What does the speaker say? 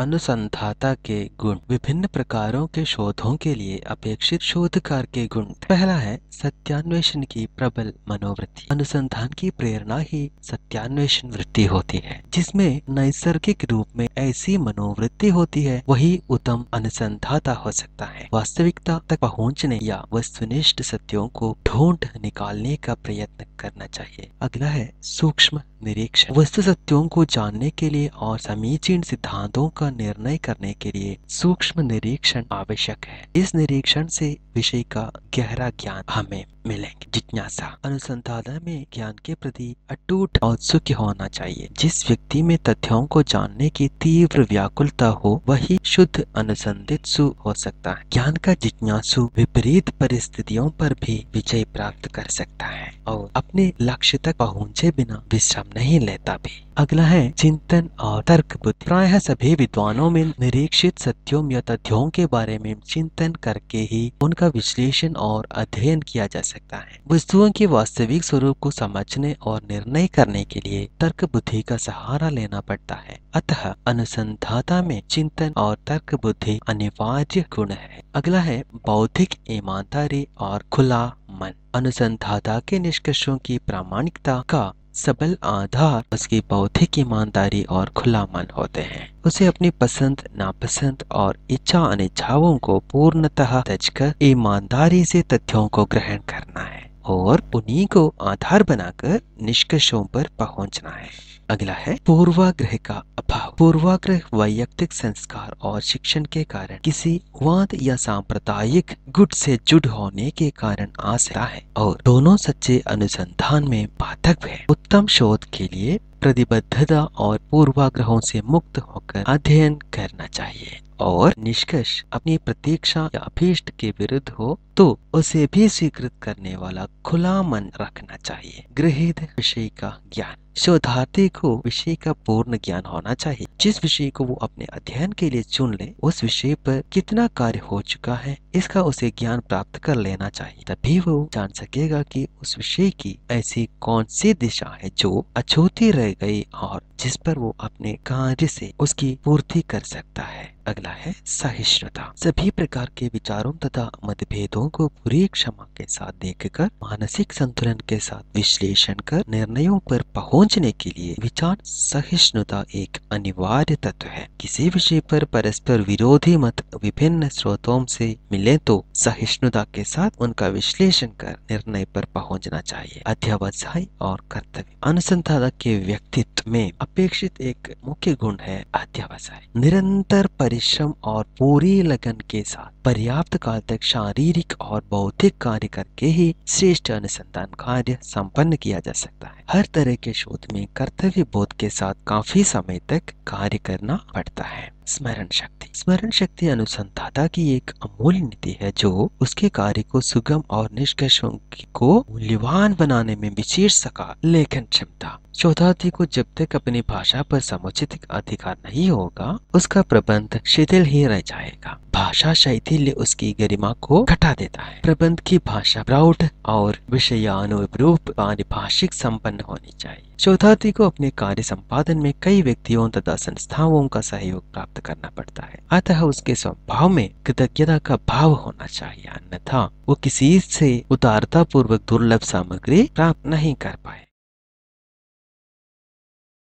अनुसंधाता के गुण विभिन्न प्रकारों के शोधों के लिए अपेक्षित शोधकार के गुण पहला है सत्यान्वेषण की प्रबल मनोवृत्ति अनुसंधान की प्रेरणा ही सत्यान्वेषण वृत्ति होती है जिसमें नैसर्गिक रूप में ऐसी मनोवृत्ति होती है वही उत्तम अनुसंधाता हो सकता है वास्तविकता तक पहुंचने या वस्तुनिष्ठ सत्यों को ढूंढ निकालने का प्रयत्न करना चाहिए अगला है सूक्ष्म निरीक्षण वस्तु सत्यों को जानने के लिए और समीचीन सिद्धांतों का का निर्णय करने के लिए सूक्ष्म निरीक्षण आवश्यक है इस निरीक्षण से विषय का गहरा ज्ञान हमें मिलेंगे जिज्ञासा अनुसंधान में ज्ञान के प्रति अटूट औत्सुक्य होना चाहिए जिस व्यक्ति में तथ्यों को जानने की तीव्र व्याकुलता हो वही शुद्ध अनुसंधित हो सकता है ज्ञान का जिज्ञासु विपरीत परिस्थितियों पर भी विजय प्राप्त कर सकता है और अपने लक्ष्य तक पहुँचे बिना विश्राम नहीं लेता भी अगला है चिंतन और तर्क बुद्धि प्राय सभी विद्वानों में निरीक्षित सत्यों या तथ्यों के बारे में चिंतन करके ही उनका विश्लेषण और अध्ययन किया जा सकता है वस्तुओं के वास्तविक स्वरूप को समझने और निर्णय करने के लिए तर्क बुद्धि का सहारा लेना पड़ता है अतः अनुसंधाता में चिंतन और तर्क बुद्धि अनिवार्य गुण है अगला है बौद्धिक ईमानदारी और खुला मन अनुसंधाता के निष्कर्षों की प्रामाणिकता का सबल आधार उसकी बौद्धिक ईमानदारी और खुला मन होते हैं उसे अपनी पसंद नापसंद और इच्छा अनिच्छाओं को पूर्णतः तजकर ईमानदारी से तथ्यों को ग्रहण करना है और उन्हीं को आधार बनाकर निष्कर्षों पर पहुंचना है अगला है पूर्वाग्रह का अभाव पूर्वाग्रह वैयक्तिक संस्कार और शिक्षण के कारण किसी वाद या सांप्रदायिक गुट से जुड़ होने के कारण आ सकता है और दोनों सच्चे अनुसंधान में बाधक है उत्तम शोध के लिए प्रतिबद्धता और पूर्वाग्रहों से मुक्त होकर अध्ययन करना चाहिए और निष्कर्ष अपनी प्रतीक्षा या अभीष्ट के विरुद्ध हो तो उसे भी स्वीकृत करने वाला खुला मन रखना चाहिए गृहित विषय का ज्ञान शोधार्थी को विषय का पूर्ण ज्ञान होना चाहिए जिस विषय को वो अपने अध्ययन के लिए चुन ले उस विषय पर कितना कार्य हो चुका है इसका उसे ज्ञान प्राप्त कर लेना चाहिए तभी वो जान सकेगा कि उस विषय की ऐसी कौन सी दिशा है जो अछूती रह गई और जिस पर वो अपने कार्य से उसकी पूर्ति कर सकता है अगला है सहिष्णुता सभी प्रकार के विचारों तथा मतभेदों को पूरी क्षमा के साथ देखकर मानसिक संतुलन के साथ विश्लेषण कर निर्णयों पर पहुंच पहुंचने के लिए विचार सहिष्णुता एक अनिवार्य तत्व है किसी विषय पर परस्पर विरोधी मत विभिन्न स्रोतों से मिले तो सहिष्णुता के साथ उनका विश्लेषण कर निर्णय पर पहुंचना चाहिए अध्यावसाय और कर्तव्य अनुसंधानक के व्यक्तित्व में अपेक्षित एक मुख्य गुण है अध्यावसाय निरंतर परिश्रम और पूरी लगन के साथ पर्याप्त काल तक शारीरिक और बौद्धिक कार्य करके ही श्रेष्ठ अनुसंधान कार्य संपन्न किया जा सकता है हर तरह के शो में कर्तव्य बोध के साथ काफी समय तक कार्य करना पड़ता है स्मरण शक्ति स्मरण शक्ति अनुसंधाता की एक अमूल्य नीति है जो उसके कार्य को सुगम और निष्कर्ष को मूल्यवान बनाने में विशेष सका लेखन क्षमता शोधार्थी को जब तक अपनी भाषा पर समुचित अधिकार नहीं होगा उसका प्रबंध शिथिल ही रह जाएगा भाषा शैथिल्य उसकी गरिमा को घटा देता है प्रबंध की भाषा प्राउड और अनुरूप पारिभाषिक संपन्न होनी चाहिए शोधार्थी को अपने कार्य संपादन में कई व्यक्तियों तथा संस्थाओं का सहयोग प्राप्त करना पड़ता है अतः उसके स्वभाव में कृतज्ञता का भाव होना चाहिए अन्यथा वो किसी से उदारता पूर्वक दुर्लभ सामग्री प्राप्त नहीं कर पाए